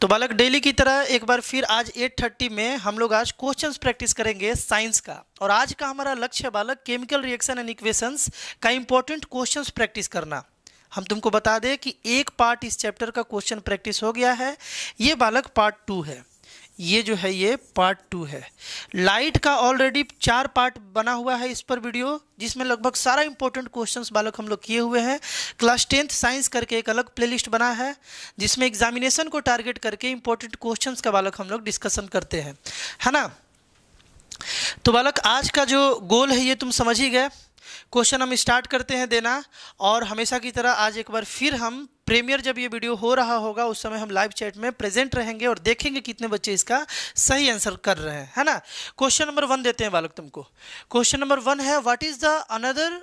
तो बालक डेली की तरह एक बार फिर आज 8:30 में हम लोग आज क्वेश्चंस प्रैक्टिस करेंगे साइंस का और आज का हमारा लक्ष्य है बालक केमिकल रिएक्शन एंड इक्वेशंस का इंपॉर्टेंट क्वेश्चंस प्रैक्टिस करना हम तुमको बता दें कि एक पार्ट इस चैप्टर का क्वेश्चन प्रैक्टिस हो गया है ये बालक पार्ट टू है ये जो है ये पार्ट टू है लाइट का ऑलरेडी चार पार्ट बना हुआ है इस पर वीडियो जिसमें लगभग सारा इंपॉर्टेंट क्वेश्चंस बालक हम लोग किए हुए हैं क्लास टेंथ साइंस करके एक अलग प्लेलिस्ट बना है जिसमें एग्जामिनेशन को टारगेट करके इंपॉर्टेंट क्वेश्चन का बालक हम लोग डिस्कशन करते हैं है ना तो बालक आज का जो गोल है ये तुम समझ ही गए क्वेश्चन हम स्टार्ट करते हैं देना और हमेशा की तरह आज एक बार फिर हम प्रीमियर जब ये वीडियो हो रहा होगा उस समय हम लाइव चैट में प्रेजेंट रहेंगे और देखेंगे कितने बच्चे इसका सही आंसर कर रहे हैं है ना क्वेश्चन नंबर वन देते हैं बालक तुमको क्वेश्चन नंबर वन है what is the another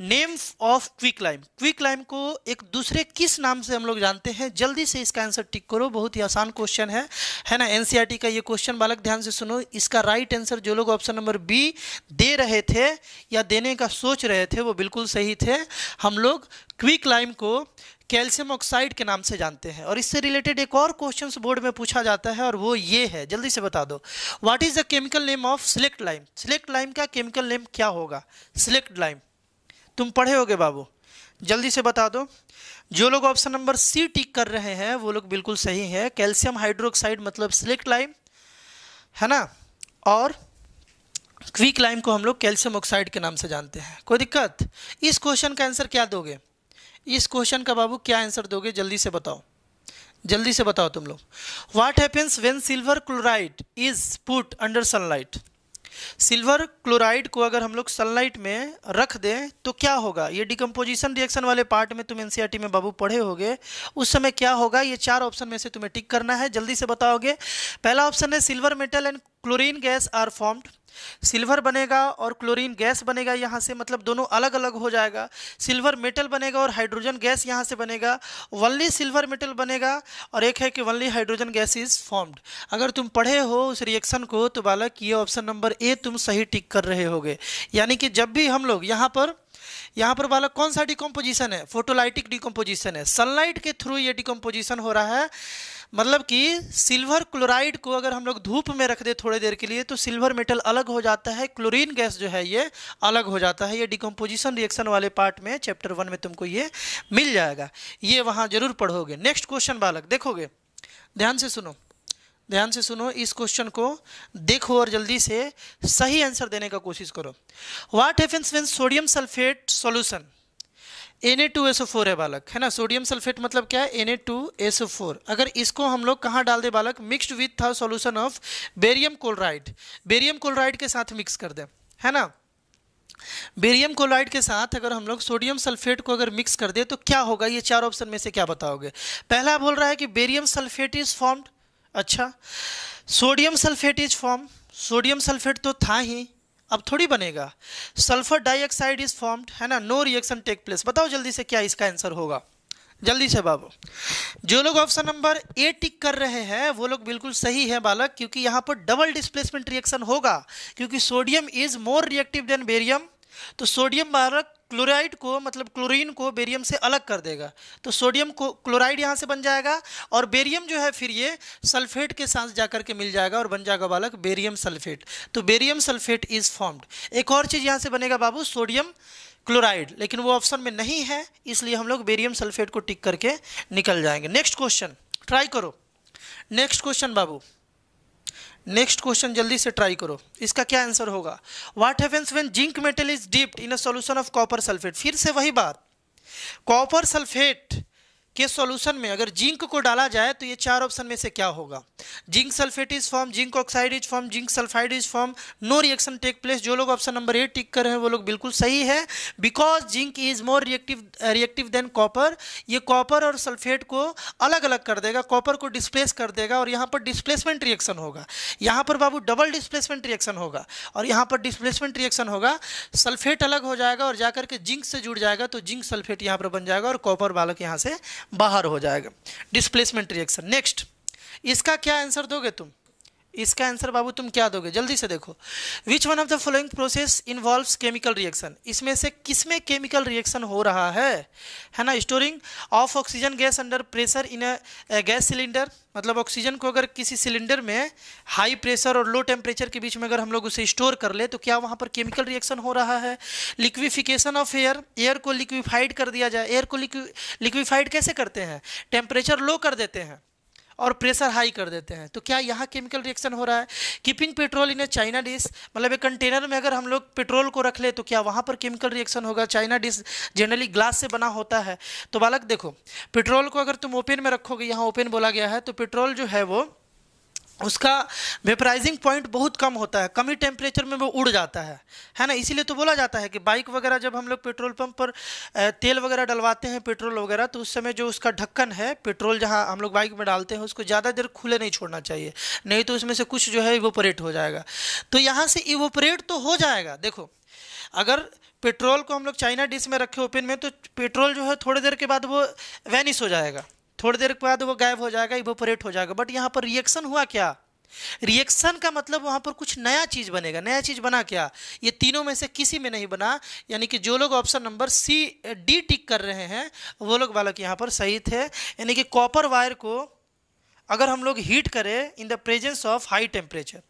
name of quick lime quick lime को एक दूसरे किस नाम से हम लोग जानते हैं जल्दी से इसका आंसर टिक करो बहुत ही आसान क्वेश्चन है है ना एन e का ये क्वेश्चन बालक ध्यान से सुनो इसका राइट आंसर जो लोग ऑप्शन नंबर बी दे रहे थे या देने का सोच रहे थे वो बिल्कुल सही थे हम लोग क्विक लाइम को कैल्शियम ऑक्साइड के नाम से जानते हैं और इससे रिलेटेड एक और क्वेश्चन बोर्ड में पूछा जाता है और वो ये है जल्दी से बता दो what is the chemical name of slaked lime slaked lime का केमिकल नेम क्या होगा सिलेक्ट लाइम तुम पढ़े होगे बाबू जल्दी से बता दो जो लोग ऑप्शन नंबर सी टिक कर रहे हैं वो लोग बिल्कुल सही है कैल्शियम हाइड्रोक्साइड मतलब सिलेक्ट लाइम है ना और क्विक लाइम को हम लोग कैल्शियम ऑक्साइड के नाम से जानते हैं कोई दिक्कत इस क्वेश्चन का आंसर क्या दोगे इस क्वेश्चन का बाबू क्या आंसर दोगे जल्दी से बताओ जल्दी से बताओ तुम लोग what happens when silver chloride is put under sunlight silver chloride को अगर हम लोग सनलाइट में रख दें तो क्या होगा ये डिकम्पोजिशन रिएक्शन वाले पार्ट में तुम एनसीईआरटी e में बाबू पढ़े होगे उस समय क्या होगा ये चार ऑप्शन में से तुम्हें टिक करना है जल्दी से बताओगे पहला ऑप्शन है silver metal and chlorine gas are formed silver बनेगा और क्लोरीन गैस बनेगा यहाँ से मतलब दोनों अलग अलग हो जाएगा सिल्वर मेटल बनेगा और हाइड्रोजन गैस यहाँ से बनेगा वनली सिल्वर मेटल बनेगा और एक है कि only hydrogen gas is formed अगर तुम पढ़े हो उस रिएक्शन को तो बालक ये ऑप्शन नंबर ए तुम सही टिक कर रहे हो यानी कि जब भी हम लोग यहाँ पर यहाँ पर बालक कौन सा डिकम्पोजिशन है फोटोलाइटिक डिकम्पोजिशन है सनलाइट के थ्रू ये डिकम्पोजिशन हो रहा है मतलब कि सिल्वर क्लोराइड को अगर हम लोग धूप में रख दे थोड़ी देर के लिए तो सिल्वर मेटल अलग हो जाता है क्लोरीन गैस जो है ये अलग हो जाता है ये डिकम्पोजिशन रिएक्शन वाले पार्ट में चैप्टर वन में तुमको ये मिल जाएगा ये वहाँ जरूर पढ़ोगे नेक्स्ट क्वेश्चन बालक देखोगे ध्यान से सुनो ध्यान से सुनो इस क्वेश्चन को देखो और जल्दी से सही आंसर देने का कोशिश करो what happens when sodium sulphate solution फोर है बालक है ना सोडियम सल्फेट मतलब क्या है फोर अगर इसको हम लोग कहाँ डाल दें बालक mixed with the solution of barium chloride barium chloride के साथ मिक्स कर दें है ना बेरियम क्लोराइड के साथ अगर हम लोग सोडियम सल्फेट को अगर मिक्स कर दें तो क्या होगा ये चार ऑप्शन में से क्या बताओगे पहला बोल रहा है कि बेरियम सल्फेट इज फॉर्म्ड अच्छा sodium sulphate is form sodium sulphate तो था ही अब थोड़ी बनेगा सल्फर डाइऑक्साइड इज फॉर्म्ड है ना नो रिएक्शन टेक प्लेस बताओ जल्दी से क्या इसका आंसर होगा जल्दी से बाबू जो लोग ऑप्शन नंबर ए टिक कर रहे हैं वो लोग बिल्कुल सही है बालक क्योंकि यहाँ पर डबल डिस्प्लेसमेंट रिएक्शन होगा क्योंकि sodium is more reactive than barium तो सोडियम मारक क्लोराइड को मतलब क्लोरीन को बेरियम से अलग कर देगा तो सोडियम को क्लोराइड यहाँ से बन जाएगा और बेरियम जो है फिर ये सल्फेट के साथ जाकर के मिल जाएगा और बन जाएगा बालक बेरियम सल्फेट तो बेरियम सल्फेट इज फॉर्म्ड एक और चीज़ यहाँ से बनेगा बाबू सोडियम क्लोराइड लेकिन वो ऑप्शन में नहीं है इसलिए हम लोग बेरियम सल्फेट को टिक करके निकल जाएंगे नेक्स्ट क्वेश्चन ट्राई करो नेक्स्ट क्वेश्चन बाबू नेक्स्ट क्वेश्चन जल्दी से ट्राई करो इसका क्या आंसर होगा what happens when zinc metal is dipped in a solution of copper sulphate फिर से वही बात कॉपर सल्फेट के सॉल्यूशन में अगर जिंक को डाला जाए तो ये चार ऑप्शन में से क्या होगा zinc sulphate is form zinc oxide is form zinc sulphide is form no reaction take place जो लोग ऑप्शन नंबर ए टिक कर रहे हैं वो लोग बिल्कुल सही है because zinc is more reactive reactive than copper ये कॉपर और सल्फेट को अलग अलग कर देगा कॉपर को डिस्प्लेस कर देगा और यहाँ पर डिस्प्लेसमेंट रिएक्शन होगा यहाँ पर बाबू डबल डिस्प्लेसमेंट रिएक्शन होगा और यहाँ पर डिस्प्लेसमेंट रिएक्शन होगा सल्फेट अलग हो जाएगा और जाकर के जिंक से जुड़ जाएगा तो जिंक सल्फेट यहाँ पर बन जाएगा और कॉपर बालक यहाँ से बाहर हो जाएगा डिस्प्लेसमेंट रिएक्शन नेक्स्ट इसका क्या आंसर दोगे तुम इसका आंसर बाबू तुम क्या दोगे जल्दी से देखो which one of the following process involve chemical reaction इसमें से किस में केमिकल रिएक्शन हो रहा है है ना storing of oxygen gas under pressure in a gas cylinder मतलब ऑक्सीजन को अगर किसी सिलेंडर में हाई प्रेशर और लो टेम्परेचर के बीच में अगर हम लोग उसे स्टोर कर ले तो क्या वहाँ पर केमिकल रिएक्शन हो रहा है लिक्विफिकेशन ऑफ एयर एयर को लिक्विफाइड कर दिया जाए एयर को लिक्विफाइड कैसे करते हैं टेम्परेचर लो कर देते हैं और प्रेशर हाई कर देते हैं तो क्या यहाँ केमिकल रिएक्शन हो रहा है keeping petrol in a china dish मतलब एक कंटेनर में अगर हम लोग पेट्रोल को रख ले तो क्या वहाँ पर केमिकल रिएक्शन होगा चाइना डिश जनरली ग्लास से बना होता है तो बालक देखो पेट्रोल को अगर तुम ओपन में रखोगे यहाँ ओपन बोला गया है तो पेट्रोल जो है वो उसका वेपराइजिंग पॉइंट बहुत कम होता है कम ही टेम्परेचर में वो उड़ जाता है है ना इसीलिए तो बोला जाता है कि बाइक वगैरह जब हम लोग पेट्रोल पंप पर तेल वगैरह डलवाते हैं पेट्रोल वगैरह तो उस समय जो उसका ढक्कन है पेट्रोल जहाँ हम लोग बाइक में डालते हैं उसको ज़्यादा देर खुले नहीं छोड़ना चाहिए नहीं तो उसमें से कुछ जो है इवोपरेट हो जाएगा तो यहाँ से इवोपरेट तो हो जाएगा देखो अगर पेट्रोल को हम लोग चाइना डिश में रखे ओपन में तो पेट्रोल जो है थोड़ी देर के बाद वो वैनिस हो जाएगा थोड़ी देर के बाद वो गायब हो जाएगा इवोपोरेट हो जाएगा बट यहाँ पर रिएक्शन हुआ क्या रिएक्शन का मतलब वहाँ पर कुछ नया चीज़ बनेगा नया चीज़ बना क्या ये तीनों में से किसी में नहीं बना यानी कि जो लोग option number C D tick कर रहे हैं वो लोग बालक यहाँ पर सही थे यानी कि कॉपर वायर को अगर हम लोग हीट करें in the presence of high temperature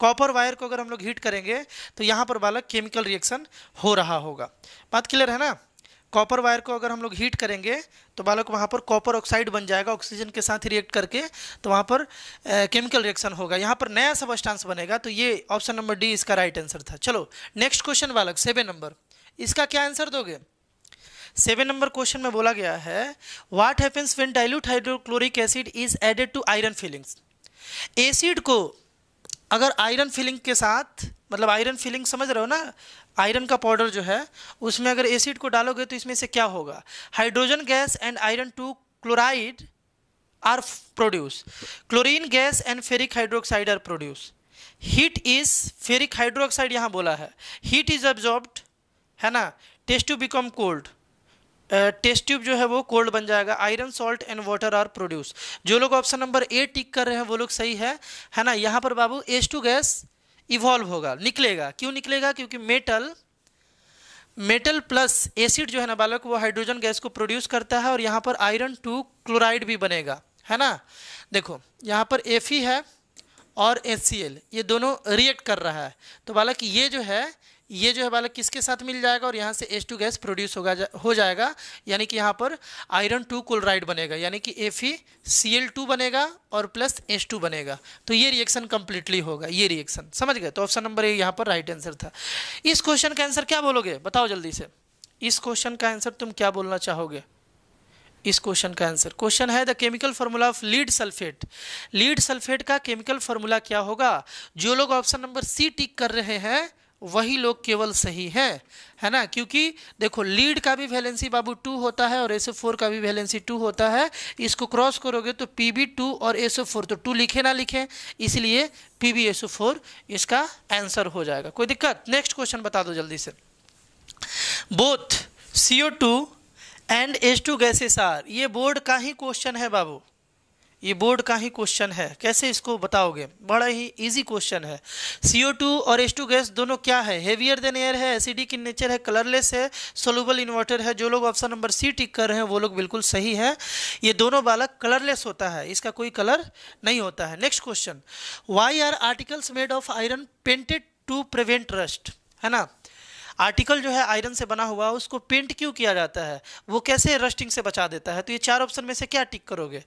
copper wire को अगर हम लोग हीट करेंगे तो यहाँ पर बालक केमिकल रिएक्शन हो रहा होगा बात क्लियर है ना कॉपर वायर को अगर हम लोग हीट करेंगे तो बालक वहाँ पर कॉपर ऑक्साइड बन जाएगा ऑक्सीजन के साथ रिएक्ट करके तो वहाँ पर केमिकल रिएक्शन होगा यहाँ पर नया सबस्टांस बनेगा तो ये ऑप्शन नंबर डी इसका राइट आंसर था चलो नेक्स्ट क्वेश्चन बालक सेवन नंबर इसका क्या आंसर दोगे सेवन नंबर क्वेश्चन में बोला गया है what happens when dilute hydrochloric acid is added to iron filings acid को अगर आयरन फिलिंग के साथ मतलब आयरन फिलिंग समझ रहे हो ना आयरन का पाउडर जो है उसमें अगर एसिड को डालोगे तो इसमें से क्या होगा hydrogen gas and iron two chloride are produce chlorine gas and ferric hydroxide are produce heat is ferric hydroxide यहाँ बोला है हीट इज एब्जॉर्ब्ड है ना test tube become cold test tube जो है वो कोल्ड बन जाएगा iron salt and water are produce जो लोग ऑप्शन नंबर ए टिक कर रहे हैं वो लोग सही है है ना यहाँ पर बाबू एस टू गैस इवॉल्व होगा निकलेगा क्यों निकलेगा क्योंकि मेटल मेटल प्लस एसिड जो है ना बालक वो हाइड्रोजन गैस को प्रोड्यूस करता है और यहाँ पर आयरन टू क्लोराइड भी बनेगा है ना देखो यहाँ पर एफ है और एच ये दोनों रिएक्ट कर रहा है तो बालक ये जो है ये जो है बालक किसके साथ मिल जाएगा और यहाँ से एस टू गैस प्रोड्यूस होगा जा, हो जाएगा यानी कि यहाँ पर आयरन टू क्लोराइड बनेगा यानी कि F E C L two बनेगा और प्लस एस टू बनेगा तो ये रिएक्शन कंप्लीटली होगा ये रिएक्शन समझ गए तो ऑप्शन नंबर ए यहाँ पर राइट आंसर था इस क्वेश्चन का आंसर क्या बोलोगे बताओ जल्दी से इस क्वेश्चन का आंसर तुम क्या बोलना चाहोगे इस क्वेश्चन का आंसर क्वेश्चन है the chemical formula of lead sulphate lead sulphate का केमिकल फॉर्मूला क्या होगा जो लोग ऑप्शन नंबर सी टिक कर रहे हैं वही लोग केवल सही है है ना क्योंकि देखो लीड का भी वैलेंसी बाबू टू होता है और एसओ फोर का भी वैलेंसी टू होता है इसको क्रॉस करोगे तो पी बी टू और एसओ फोर तो टू लिखे ना लिखे इसलिए पी बी एसओ फोर इसका आंसर हो जाएगा कोई दिक्कत नेक्स्ट क्वेश्चन बता दो जल्दी से both C O two and S two gases are ये बोर्ड का ही क्वेश्चन है बाबू ये बोर्ड का ही क्वेश्चन है कैसे इसको बताओगे बड़ा ही इजी क्वेश्चन है CO2 और H2 गैस दोनों क्या है हेवियर देन एयर है एसिडिक इन नेचर है कलरलेस है सोलूबल इन्वर्टर है जो लोग ऑप्शन नंबर सी टिक कर रहे हैं वो लोग बिल्कुल सही है ये दोनों बालक कलरलेस होता है इसका कोई कलर नहीं होता है next question why are articles made of iron painted to prevent rust है ना आर्टिकल जो है आयरन से बना हुआ उसको पेंट क्यों किया जाता है वो कैसे रस्टिंग से बचा देता है तो ये चार ऑप्शन में से क्या टिक करोगे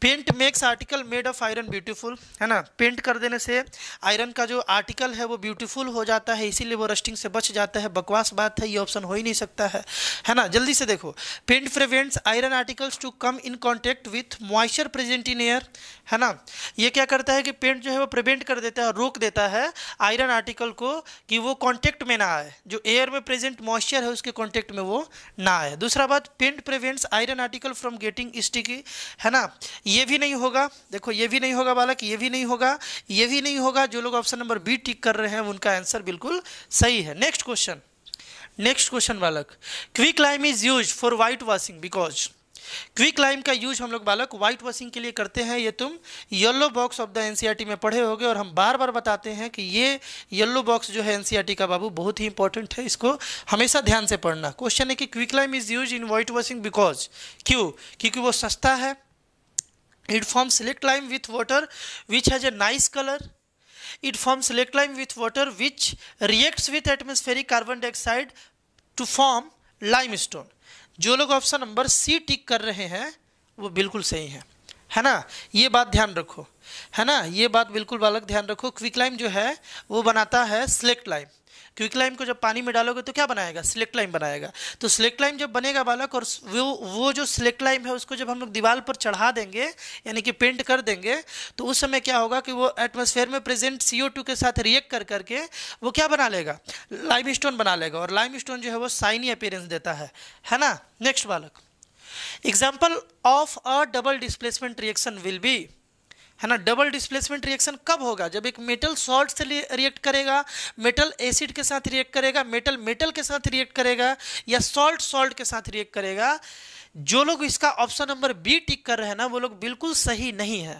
paint makes article made of iron beautiful है ना पेंट कर देने से आयरन का जो आर्टिकल है वो ब्यूटीफुल हो जाता है इसीलिए वो रस्टिंग से बच जाता है बकवास बात है ये ऑप्शन हो ही नहीं सकता है है ना जल्दी से देखो paint prevents iron articles to come in contact with moisture present in air है ना ये क्या करता है कि पेंट जो है वो प्रिवेंट कर देता है रोक देता है आयरन आर्टिकल को कि वो कॉन्टेक्ट में ना आए जो एयर में प्रेजेंट मॉइस्चर है उसके कॉन्टेक्ट में वो ना आए दूसरा बात paint prevents iron article from getting sticky है ना ये भी नहीं होगा देखो ये भी नहीं होगा बालक ये भी नहीं होगा ये भी नहीं होगा जो लोग ऑप्शन नंबर बी टिक कर रहे हैं उनका आंसर बिल्कुल सही है नेक्स्ट क्वेश्चन नेक्स्ट क्वेश्चन बालक quick lime is use for white washing because quick lime का यूज हम लोग बालक व्हाइट वॉशिंग के लिए करते हैं ये तुम yellow box of the NCERT में पढ़े होगे और हम बार बार बताते हैं कि ये येलो बॉक्स जो है एनसीईआरटी e का बाबू बहुत ही इंपॉर्टेंट है इसको हमेशा ध्यान से पढ़ना क्वेश्चन है कि quick lime is use in white washing because क्यों क्योंकि वो सस्ता है it form slaked lime with with which has a nice colour it form slaked lime with with which which with atmospheric carbon dioxide to form limestone जो लोग option number सी टिक कर रहे हैं वो बिल्कुल सही है है ना ये बात ध्यान रखो है ना ये बात बिल्कुल बालक ध्यान रखो क्विक लाइम जो है वो बनाता है सिलेक्ट लाइम क्विक लाइम को जब पानी में डालोगे तो क्या बनाएगा स्लेक्ट लाइम बनाएगा तो स्लेक्ट लाइम जब बनेगा बालक और वो वो जो स्लेक्ट लाइम है उसको जब हम लोग दीवार पर चढ़ा देंगे यानी कि पेंट कर देंगे तो उस समय क्या होगा कि वो एटमोसफेयर में प्रेजेंट सी के साथ रिएक्ट कर करके वो क्या बना लेगा लाइम स्टोन बना लेगा और लाइम स्टोन जो है वो साइनी अपेयरेंस देता है है ना नेक्स्ट बालक example of a double displacement reaction will be है ना डबल डिस्प्लेसमेंट रिएक्शन कब होगा जब एक मेटल सॉल्ट से रिएक्ट करेगा मेटल एसिड के साथ रिएक्ट करेगा मेटल मेटल के साथ रिएक्ट करेगा या सॉल्ट सॉल्ट के साथ रिएक्ट करेगा जो लोग इसका ऑप्शन नंबर बी टिक कर रहे हैं ना वो लोग बिल्कुल सही नहीं है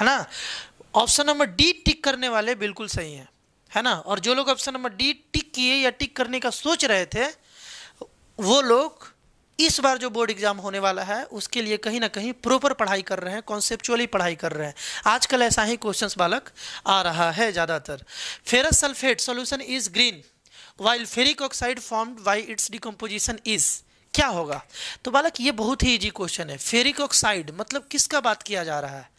है ना ऑप्शन नंबर डी टिक करने वाले बिल्कुल सही हैं है ना और जो लोग ऑप्शन नंबर डी टिक किए या टिक करने का सोच रहे थे वो लोग इस बार जो बोर्ड एग्जाम होने वाला है उसके लिए कहीं ना कहीं प्रॉपर पढ़ाई कर रहे हैं कॉन्सेप्चुअली पढ़ाई कर रहे हैं आजकल ऐसा ही क्वेश्चंस बालक आ रहा है ज़्यादातर ferrous sulphate solution is green while ferric oxide formed why its decomposition is क्या होगा तो बालक ये बहुत ही इजी क्वेश्चन है फेरिक ऑक्साइड मतलब किसका बात किया जा रहा है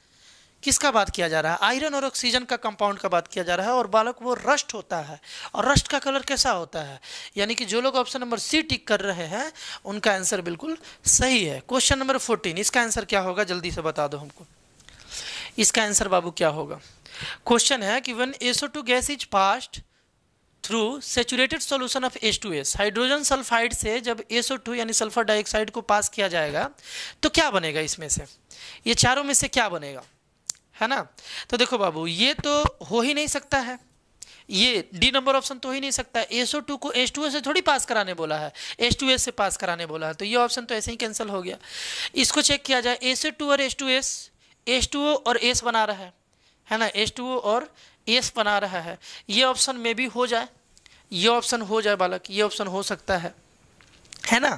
किसका बात किया जा रहा है आयरन और ऑक्सीजन का कंपाउंड का बात किया जा रहा है और बालक वो रस्ट होता है और रस्ट का कलर कैसा होता है यानी कि जो लोग ऑप्शन नंबर सी टिक कर रहे हैं उनका आंसर बिल्कुल सही है क्वेश्चन नंबर फोर्टीन इसका आंसर क्या होगा जल्दी से बता दो हमको इसका आंसर बाबू क्या होगा क्वेश्चन है कि when SO two gas is passed through saturated solution of S two S hydrogen sulphide से जब एसो टू यानी सल्फर डाइऑक्साइड को पास किया जाएगा तो क्या बनेगा इसमें से ये चारों में से क्या बनेगा है ना तो देखो बाबू ये तो हो ही नहीं सकता है ये डी नंबर ऑप्शन तो ही नहीं सकता एस ओ टू को एस टू एस से थोड़ी पास कराने बोला है एस टू एस से पास कराने बोला है तो ये ऑप्शन तो ऐसे ही कैंसिल हो गया इसको चेक किया जाए एस ए टू और S two S S two O और एस बना रहा है है ना एस टू ओ और एस बना रहा है ये ऑप्शन में भी हो जाए ये ऑप्शन हो जाए बालक ये ऑप्शन हो सकता है है ना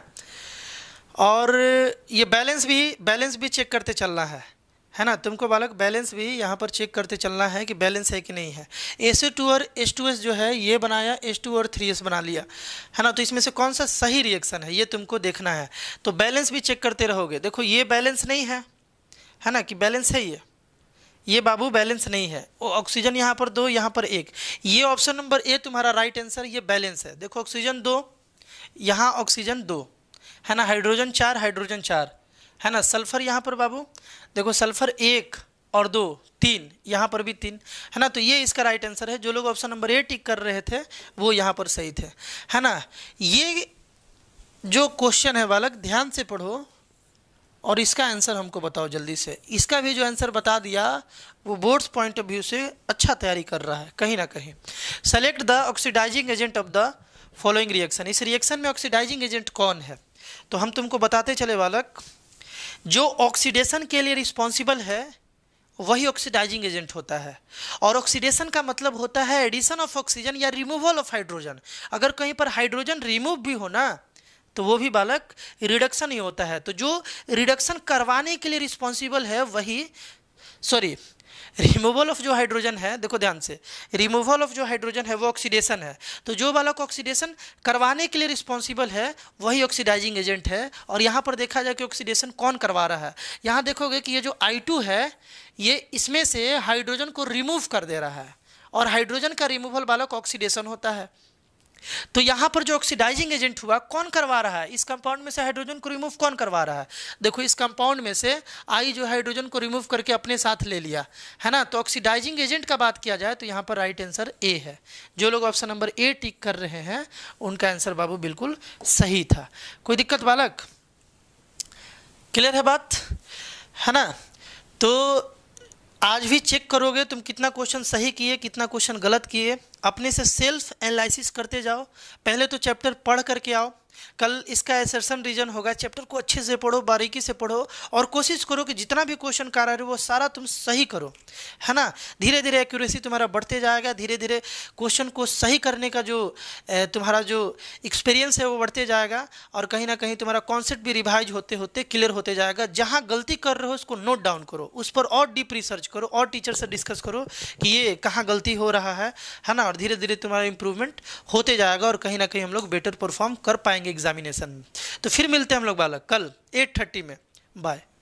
और ये बैलेंस भी बैलेंस भी चेक करते चलना है है ना तुमको बालक बैलेंस भी यहाँ पर चेक करते चलना है कि बैलेंस है कि नहीं है एस ए टू और एस टू एस जो है ये बनाया एस टू और थ्री एस बना लिया है ना तो इसमें से कौन सा सही रिएक्शन है ये तुमको देखना है तो बैलेंस भी चेक करते रहोगे देखो ये बैलेंस नहीं है है ना कि बैलेंस है ये ये बाबू बैलेंस नहीं है ऑक्सीजन यहाँ पर दो यहाँ पर एक ये ऑप्शन नंबर ए तुम्हारा राइट आंसर ये बैलेंस है देखो ऑक्सीजन दो यहाँ ऑक्सीजन दो है ना हाइड्रोजन चार हाइड्रोजन चार है ना सल्फ़र यहाँ पर बाबू देखो सल्फ़र एक और दो तीन यहाँ पर भी तीन है ना तो ये इसका राइट आंसर है जो लोग ऑप्शन नंबर ए टिक कर रहे थे वो यहाँ पर सही थे है ना ये जो क्वेश्चन है बालक ध्यान से पढ़ो और इसका आंसर हमको बताओ जल्दी से इसका भी जो आंसर बता दिया वो बोर्ड्स पॉइंट ऑफ व्यू से अच्छा तैयारी कर रहा है कहीं ना कहीं select the oxidising agent of the following reaction इस रिएक्शन में ऑक्सीडाइजिंग एजेंट कौन है तो हम तुमको बताते चले बालक जो ऑक्सीडेशन के लिए रिस्पॉन्सिबल है वही ऑक्सीडाइजिंग एजेंट होता है और ऑक्सीडेशन का मतलब होता है एडिशन ऑफ ऑक्सीजन या रिमूवल ऑफ हाइड्रोजन अगर कहीं पर हाइड्रोजन रिमूव भी हो ना तो वो भी बालक रिडक्शन ही होता है तो जो रिडक्शन करवाने के लिए रिस्पॉन्सिबल है वही सॉरी रिमूवल ऑफ जो हाइड्रोजन है देखो ध्यान से रिमूवल ऑफ जो हाइड्रोजन है वो ऑक्सीडेशन है तो जो बालक ऑक्सीडेशन करवाने के लिए रिस्पॉन्सिबल है वही ऑक्सीडाइजिंग एजेंट है और यहाँ पर देखा जाए कि ऑक्सीडेशन कौन करवा रहा है यहाँ देखोगे कि ये जो आई है ये इसमें से हाइड्रोजन को रिमूव कर दे रहा है और हाइड्रोजन का रिमूवल बालक ऑक्सीडेशन होता है तो यहां पर जो ऑक्सीडाइजिंग एजेंट हुआ कौन करवा रहा है इस कंपाउंड में से हाइड्रोजन को रिमूव कौन करवा रहा है देखो इस कंपाउंड में से आई जो हाइड्रोजन को रिमूव करके अपने साथ ले लिया है ना तो ऑक्सीडाइजिंग एजेंट का बात किया जाए तो यहां पर राइट आंसर ए है जो लोग ऑप्शन नंबर ए टिक कर रहे हैं उनका आंसर बाबू बिल्कुल सही था कोई दिक्कत बालक क्लियर है बात है ना तो आज भी चेक करोगे तुम कितना क्वेश्चन सही किए कितना क्वेश्चन गलत किए अपने से सेल्फ एनालिसिस करते जाओ पहले तो चैप्टर पढ़ करके आओ कल इसका एसरसन रीजन होगा चैप्टर को अच्छे से पढ़ो बारीकी से पढ़ो और कोशिश करो कि जितना भी क्वेश्चन कर रहे हो वो सारा तुम सही करो है ना धीरे धीरे एक्यूरेसी तुम्हारा बढ़ते जाएगा धीरे धीरे क्वेश्चन को सही करने का जो तुम्हारा जो एक्सपीरियंस है वो बढ़ते जाएगा और कहीं ना कहीं तुम्हारा कॉन्सेप्ट भी रिवाइज होते होते क्लियर होते जाएगा जहाँ गलती कर रहे हो उसको नोट डाउन करो उस पर और डीप रिसर्च करो और टीचर से डिस्कस करो कि ये कहाँ गलती हो रहा है है ना और धीरे धीरे तुम्हारा इंप्रूवमेंट होते जाएगा और कहीं ना कहीं हम लोग बेटर परफॉर्म कर पाएंगे एग्जामिनेशन तो फिर मिलते हैं हम लोग बालक कल एट थर्टी में बाय